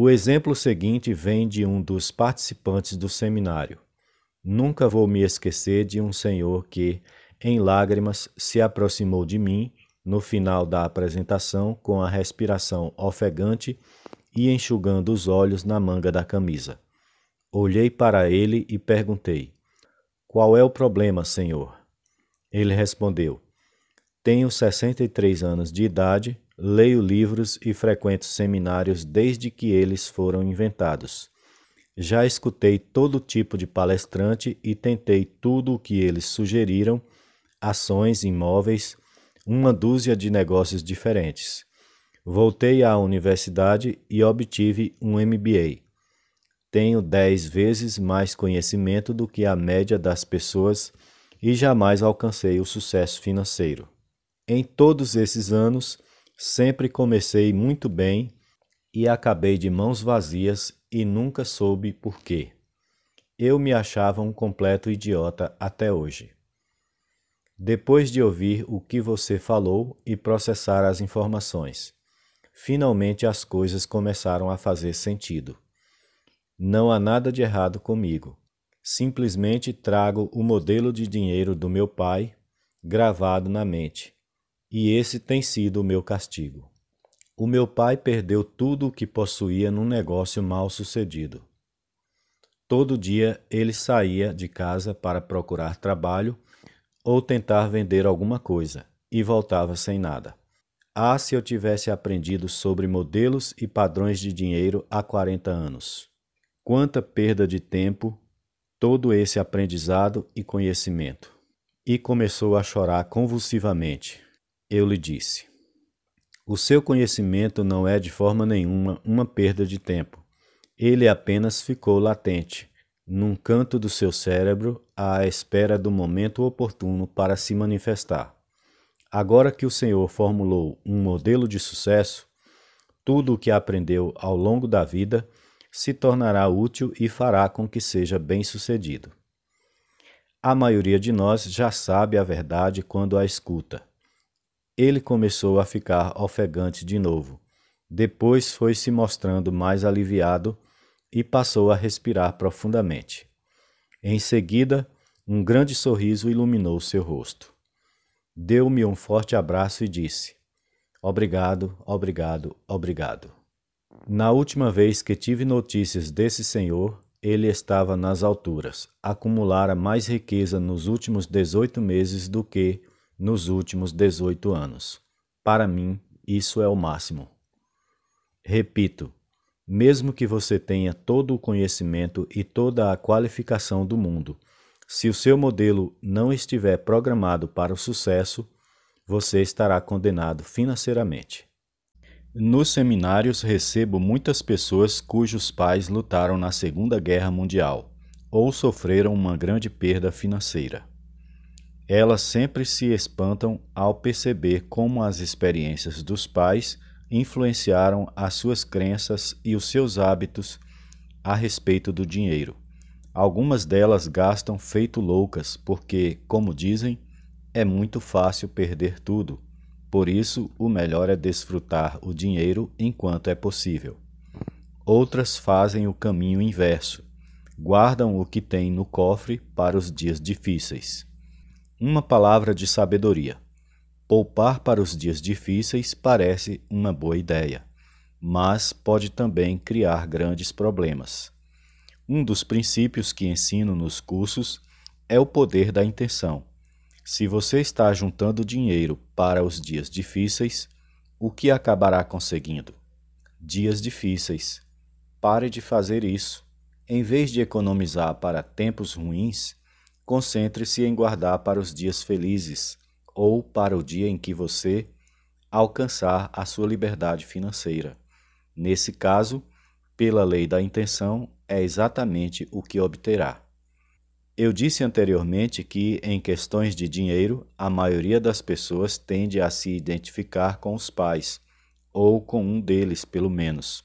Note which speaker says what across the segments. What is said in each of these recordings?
Speaker 1: O exemplo seguinte vem de um dos participantes do seminário. Nunca vou me esquecer de um senhor que, em lágrimas, se aproximou de mim no final da apresentação com a respiração ofegante e enxugando os olhos na manga da camisa. Olhei para ele e perguntei: Qual é o problema, senhor? Ele respondeu: Tenho 63 anos de idade leio livros e frequento seminários desde que eles foram inventados. Já escutei todo tipo de palestrante e tentei tudo o que eles sugeriram: ações, imóveis, uma dúzia de negócios diferentes. Voltei à universidade e obtive um MBA. Tenho dez vezes mais conhecimento do que a média das pessoas e jamais alcancei o sucesso financeiro. Em todos esses anos, Sempre comecei muito bem e acabei de mãos vazias e nunca soube por quê. Eu me achava um completo idiota até hoje. Depois de ouvir o que você falou e processar as informações, finalmente as coisas começaram a fazer sentido. Não há nada de errado comigo. Simplesmente trago o modelo de dinheiro do meu pai gravado na mente e esse tem sido o meu castigo. O meu pai perdeu tudo o que possuía num negócio mal sucedido. Todo dia ele saía de casa para procurar trabalho ou tentar vender alguma coisa e voltava sem nada. Ah, se eu tivesse aprendido sobre modelos e padrões de dinheiro há 40 anos! Quanta perda de tempo, todo esse aprendizado e conhecimento! E começou a chorar convulsivamente. Eu lhe disse: O seu conhecimento não é de forma nenhuma uma perda de tempo. Ele apenas ficou latente, num canto do seu cérebro, à espera do momento oportuno para se manifestar. Agora que o Senhor formulou um modelo de sucesso, tudo o que aprendeu ao longo da vida se tornará útil e fará com que seja bem-sucedido. A maioria de nós já sabe a verdade quando a escuta, ele começou a ficar ofegante de novo. Depois foi se mostrando mais aliviado e passou a respirar profundamente. Em seguida, um grande sorriso iluminou seu rosto. Deu-me um forte abraço e disse: Obrigado, obrigado, obrigado. Na última vez que tive notícias desse senhor, ele estava nas alturas, acumulara mais riqueza nos últimos 18 meses do que nos últimos 18 anos. Para mim, isso é o máximo. Repito, mesmo que você tenha todo o conhecimento e toda a qualificação do mundo, se o seu modelo não estiver programado para o sucesso, você estará condenado financeiramente. Nos seminários recebo muitas pessoas cujos pais lutaram na Segunda Guerra Mundial ou sofreram uma grande perda financeira elas sempre se espantam ao perceber como as experiências dos pais influenciaram as suas crenças e os seus hábitos a respeito do dinheiro. Algumas delas gastam feito loucas, porque, como dizem, é muito fácil perder tudo. Por isso, o melhor é desfrutar o dinheiro enquanto é possível. Outras fazem o caminho inverso, guardam o que têm no cofre para os dias difíceis. Uma palavra de sabedoria. Poupar para os dias difíceis parece uma boa ideia, mas pode também criar grandes problemas. Um dos princípios que ensino nos cursos é o poder da intenção. Se você está juntando dinheiro para os dias difíceis, o que acabará conseguindo? Dias difíceis. Pare de fazer isso. Em vez de economizar para tempos ruins, concentre-se em guardar para os dias felizes ou para o dia em que você alcançar a sua liberdade financeira. Nesse caso, pela lei da intenção, é exatamente o que obterá. Eu disse anteriormente que, em questões de dinheiro, a maioria das pessoas tende a se identificar com os pais, ou com um deles, pelo menos.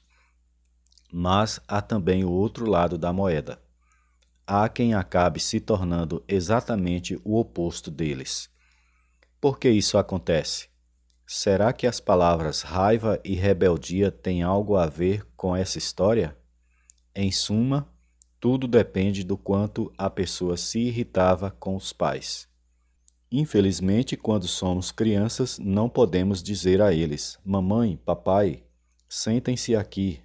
Speaker 1: Mas há também o outro lado da moeda há quem acabe se tornando exatamente o oposto deles. Por que isso acontece? Será que as palavras raiva e rebeldia têm algo a ver com essa história? Em suma, tudo depende do quanto a pessoa se irritava com os pais. Infelizmente, quando somos crianças, não podemos dizer a eles: Mamãe, papai, sentem-se aqui,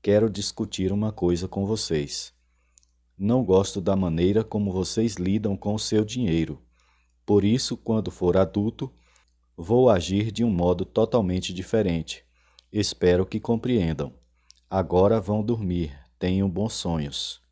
Speaker 1: quero discutir uma coisa com vocês. Não gosto da maneira como vocês lidam com o seu dinheiro. Por isso, quando for adulto, vou agir de um modo totalmente diferente. Espero que compreendam. Agora vão dormir. Tenham bons sonhos.